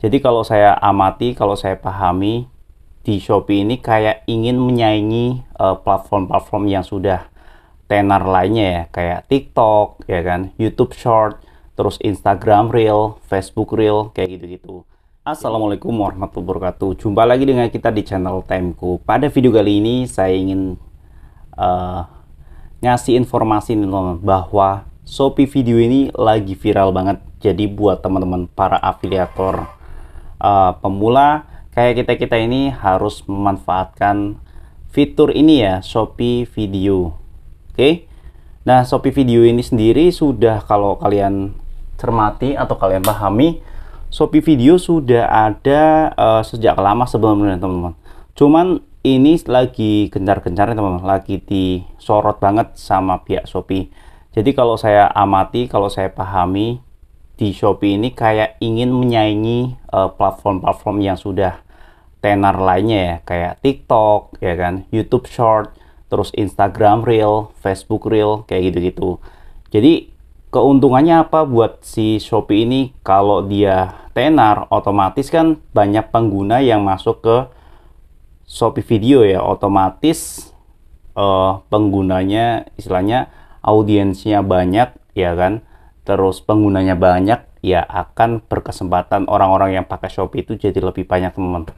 Jadi kalau saya amati, kalau saya pahami di Shopee ini kayak ingin menyaingi eh, platform-platform uh, yang sudah tenar lainnya ya, kayak TikTok, ya kan, YouTube Short, terus Instagram Reel, Facebook Reel, kayak gitu-gitu. Assalamualaikum warahmatullahi wabarakatuh. Jumpa lagi dengan kita di channel Timeku. Pada video kali ini saya ingin uh, ngasih informasi nih teman-teman bahwa Shopee video ini lagi viral banget. Jadi buat teman-teman para afiliator uh, pemula kayak kita kita ini harus memanfaatkan fitur ini ya Shopee Video oke okay? nah Shopee Video ini sendiri sudah kalau kalian cermati atau kalian pahami Shopee Video sudah ada uh, sejak lama sebelumnya teman-teman cuman ini lagi gencar-gencarnya teman-teman lagi disorot banget sama pihak Shopee jadi kalau saya amati kalau saya pahami di Shopee ini kayak ingin menyaingi eh, platform-platform uh, yang sudah tenar lainnya ya, kayak TikTok, ya kan, YouTube Short, terus Instagram Reel, Facebook Reel, kayak gitu-gitu. Jadi keuntungannya apa buat si Shopee ini kalau dia tenar, otomatis kan banyak pengguna yang masuk ke Shopee Video ya, otomatis uh, penggunanya, istilahnya audiensnya banyak, ya kan terus penggunanya banyak, ya akan berkesempatan orang-orang yang pakai Shopee itu jadi lebih banyak teman.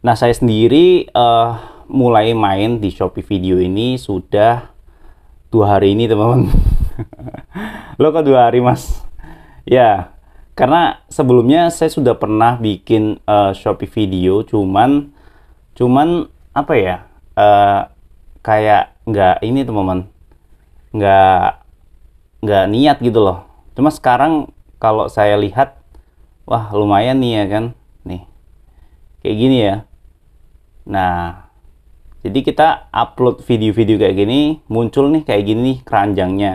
Nah, saya sendiri uh, mulai main di Shopee Video ini sudah dua hari ini, teman-teman. Lo kok dua hari, Mas? Ya, karena sebelumnya saya sudah pernah bikin uh, Shopee Video, cuman cuman apa ya? Uh, kayak nggak ini, teman-teman. Nggak nggak niat gitu loh cuma sekarang kalau saya lihat wah lumayan nih ya kan nih kayak gini ya nah jadi kita upload video-video kayak gini muncul nih kayak gini nih keranjangnya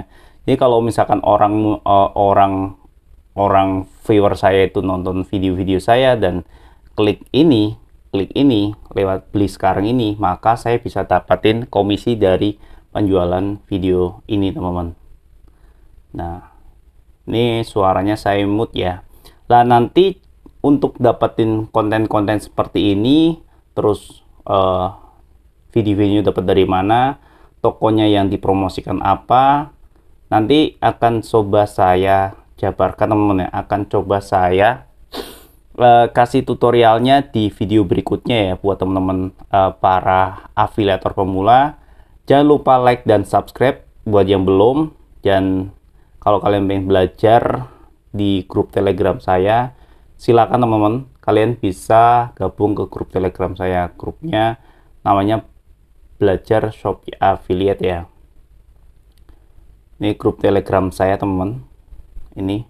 jadi kalau misalkan orang uh, orang orang viewer saya itu nonton video-video saya dan klik ini klik ini lewat beli sekarang ini maka saya bisa dapatin komisi dari penjualan video ini teman-teman Nah, ini suaranya saya mute ya. Lah nanti untuk dapetin konten-konten seperti ini, terus uh, video-video dapat dari mana, tokonya yang dipromosikan apa, nanti akan coba saya jabarkan teman-teman ya, akan coba saya uh, kasih tutorialnya di video berikutnya ya buat teman-teman uh, para afiliator pemula. Jangan lupa like dan subscribe buat yang belum dan kalau kalian pengen belajar di grup telegram saya silakan teman-teman kalian bisa gabung ke grup telegram saya grupnya namanya belajar Shopee affiliate ya ini grup telegram saya teman-teman ini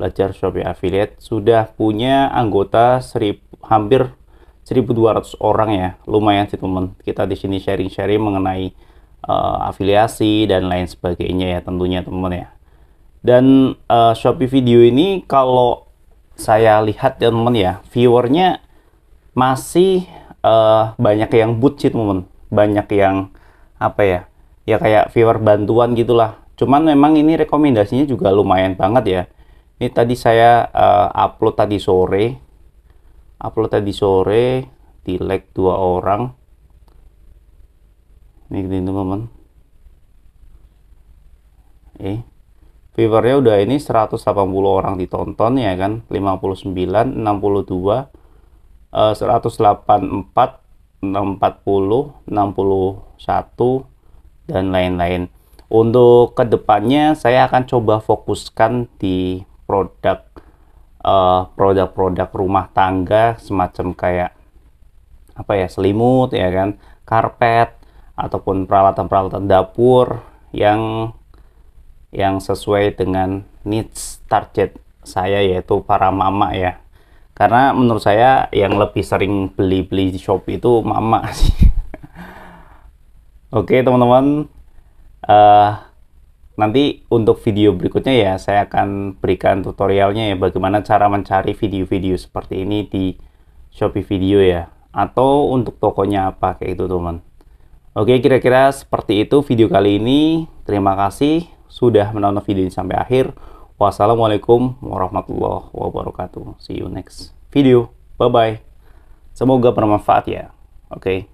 belajar Shopee affiliate sudah punya anggota serib, hampir 1200 orang ya lumayan sih teman teman kita di sini sharing-sharing mengenai uh, afiliasi dan lain sebagainya ya tentunya teman teman ya dan uh, Shopee Video ini kalau saya lihat ya teman ya, viewernya masih uh, banyak yang bullshit teman, banyak yang apa ya, ya kayak viewer bantuan gitulah. Cuman memang ini rekomendasinya juga lumayan banget ya. Ini tadi saya uh, upload tadi sore, upload tadi sore, di like dua orang. Ini gini teman-teman. Eh, viewernya udah ini 180 orang ditonton ya kan 59 62 184 640 61 dan lain-lain untuk kedepannya saya akan coba fokuskan di produk eh, produk -produk rumah tangga semacam kayak apa ya selimut ya kan karpet ataupun peralatan-peralatan dapur yang yang sesuai dengan needs target saya yaitu para mama ya karena menurut saya yang lebih sering beli-beli di shop itu mama sih oke teman-teman uh, nanti untuk video berikutnya ya saya akan berikan tutorialnya ya bagaimana cara mencari video-video seperti ini di Shopee Video ya atau untuk tokonya apa kayak itu teman oke kira-kira seperti itu video kali ini terima kasih sudah menonton video ini sampai akhir. Wassalamualaikum warahmatullahi wabarakatuh. See you next video. Bye-bye. Semoga bermanfaat ya. Oke. Okay.